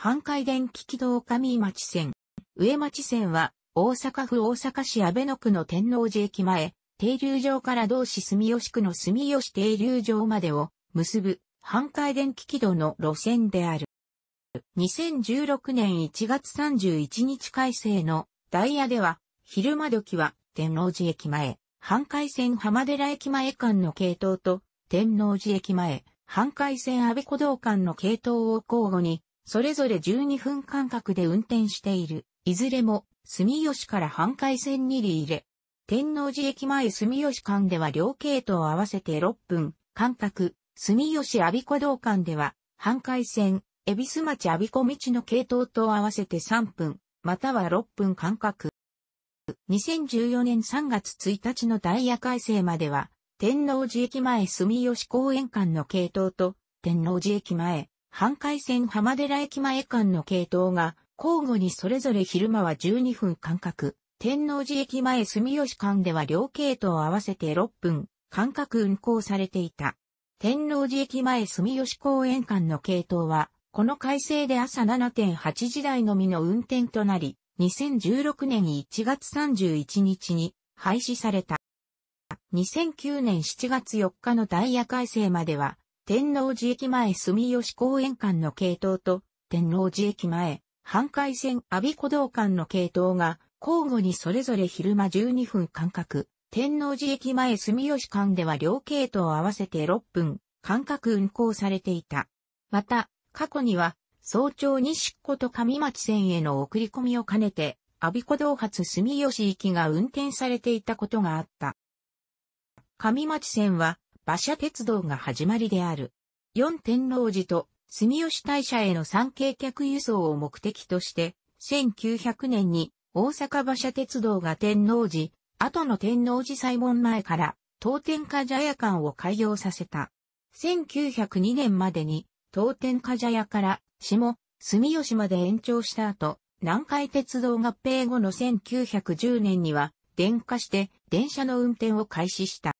阪海電気軌道上町線。上町線は、大阪府大阪市安倍野区の天王寺駅前、停留場から同市住吉区の住吉停留場までを結ぶ、阪海電気軌道の路線である。2016年1月31日改正のダイヤでは、昼間時は天王寺駅前、阪海線浜寺駅前間の系統と、天王寺駅前、阪海線安倍古道間の系統を交互にそれぞれ12分間隔で運転している。いずれも、住吉から半海線に入れ、天王寺駅前住吉間では両系統合わせて6分、間隔、住吉阿鼻子道間では、半海線、恵比寿町阿鼻子道の系統と合わせて3分、または6分間隔。2014年3月1日のダイヤ改正までは、天王寺駅前住吉公園間の系統と、天王寺駅前、半海線浜寺駅前間の系統が、交互にそれぞれ昼間は12分間隔、天王寺駅前住吉間では両系統合わせて6分、間隔運行されていた。天王寺駅前住吉公園間の系統は、この改正で朝7.8時台のみの運転となり、2016年1月31日に廃止された。2009年7月4日のダイヤ改正までは、天王寺駅前住吉公園間の系統と、天王寺駅前、半海線阿鼻子道間の系統が、交互にそれぞれ昼間12分間隔、天王寺駅前住吉間では両系統合わせて6分、間隔運行されていた。また、過去には、早朝に漆庫と上町線への送り込みを兼ねて、阿鼻子道発住吉行きが運転されていたことがあった。上町線は、馬車鉄道が始まりである。四天王寺と住吉大社への参詣客輸送を目的として、1900年に大阪馬車鉄道が天王寺、後の天王寺祭門前から東天下茶屋間を開業させた。1902年までに東天下茶屋から下、住吉まで延長した後、南海鉄道合併後の1910年には、電化して電車の運転を開始した。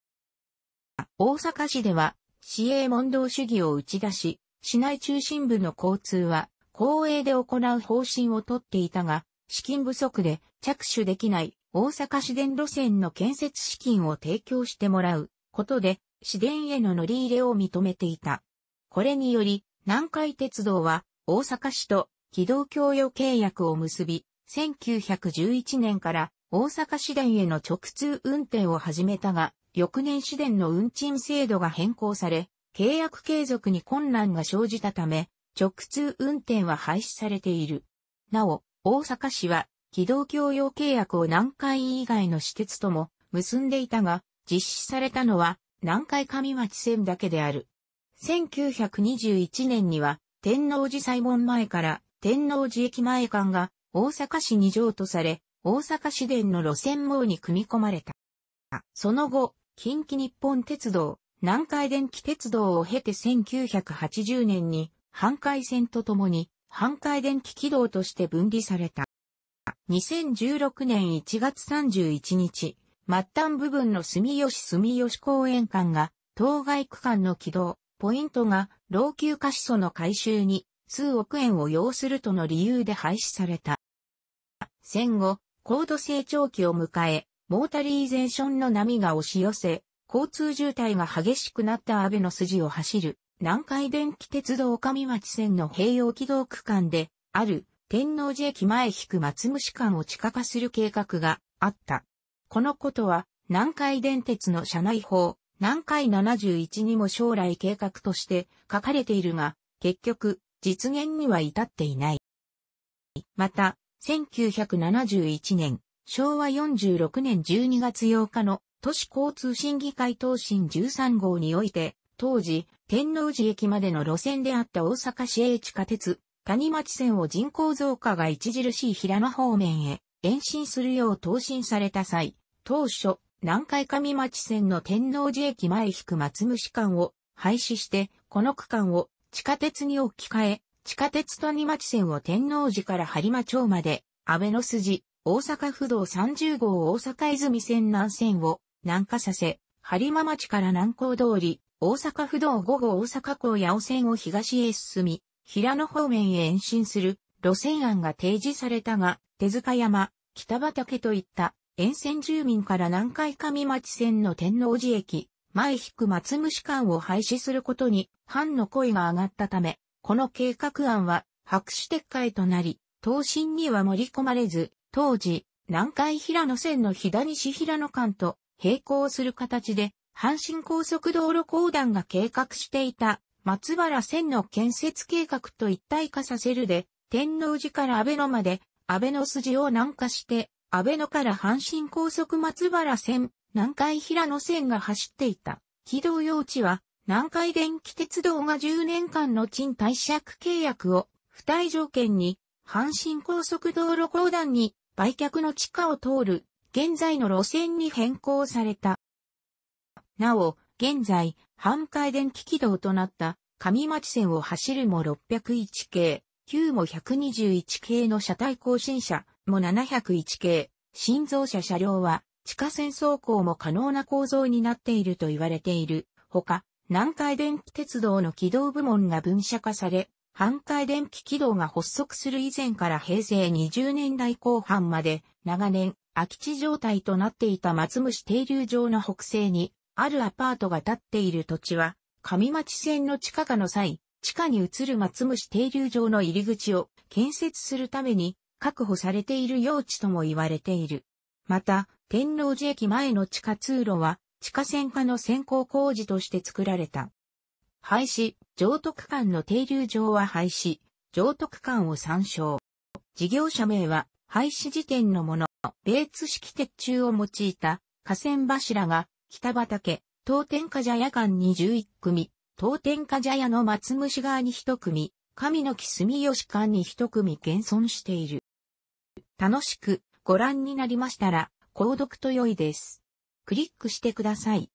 大阪市では、市営問答主義を打ち出し、市内中心部の交通は、公営で行う方針をとっていたが、資金不足で着手できない大阪市電路線の建設資金を提供してもらうことで、市電への乗り入れを認めていた。これにより、南海鉄道は大阪市と軌道供与契約を結び、1911年から大阪市電への直通運転を始めたが、翌年市電の運賃制度が変更され、契約継続に困難が生じたため、直通運転は廃止されている。なお、大阪市は、軌道共用契約を南海以外の私鉄とも結んでいたが、実施されたのは南海上町線だけである。1921年には、天王寺西門前から天王寺駅前間が大阪市に譲渡され、大阪市電の路線網に組み込まれた。その後、近畿日本鉄道、南海電気鉄道を経て1980年に、半海線とともに、半海電気軌道として分離された。2016年1月31日、末端部分の住吉住吉公園間が、当該区間の軌道、ポイントが、老朽化始祖の改修に、数億円を要するとの理由で廃止された。戦後、高度成長期を迎え、モータリーゼーションの波が押し寄せ、交通渋滞が激しくなった安倍の筋を走る、南海電気鉄道上町線の併用軌道区間で、ある天王寺駅前引く松虫間を地下化する計画があった。このことは、南海電鉄の社内法、南海71にも将来計画として書かれているが、結局、実現には至っていない。また、1971年、昭和46年12月8日の都市交通審議会答申13号において、当時、天王寺駅までの路線であった大阪市営地下鉄、谷町線を人口増加が著しい平野方面へ延伸するよう答申された際、当初、南海上町線の天王寺駅前引く松虫間を廃止して、この区間を地下鉄に置き換え、地下鉄谷町線を天王寺から播磨町まで、安倍の筋、大阪府道30号大阪泉線南線を南下させ、播磨町から南港通り、大阪府道5号大阪港八尾線を東へ進み、平野方面へ延伸する路線案が提示されたが、手塚山、北畑といった沿線住民から南海上町線の天王寺駅、前引く松虫間を廃止することに、藩の声が上がったため、この計画案は白紙撤回となり、答申には盛り込まれず、当時、南海平野線の左西平野間と並行する形で、阪神高速道路公団が計画していた松原線の建設計画と一体化させるで、天王寺から安倍野まで、安倍野筋を南下して、安倍野から阪神高速松原線、南海平野線が走っていた。軌道用地は、南海電気鉄道が10年間の賃貸借契約を、付帯条件に、阪神高速道路公団に売却の地下を通る現在の路線に変更された。なお、現在、半海電気軌道となった上町線を走るも601系、旧も121系の車体更新車も701系、新造車車両は地下線走行も可能な構造になっていると言われている。ほか、南海電気鉄道の軌道部門が分社化され、半回電気軌道が発足する以前から平成20年代後半まで長年空き地状態となっていた松虫停留場の北西にあるアパートが建っている土地は上町線の地下化の際、地下に移る松虫停留場の入り口を建設するために確保されている用地とも言われている。また、天王寺駅前の地下通路は地下線化の先行工事として作られた。廃止、上徳館の停留場は廃止、上徳館を参照。事業者名は廃止時点のもの、ベーツ式鉄柱を用いた河川柱が北畑、東天下茶屋間に11組、東天下茶屋の松虫側に1組、神の木住吉館に1組現存している。楽しくご覧になりましたら、購読と良いです。クリックしてください。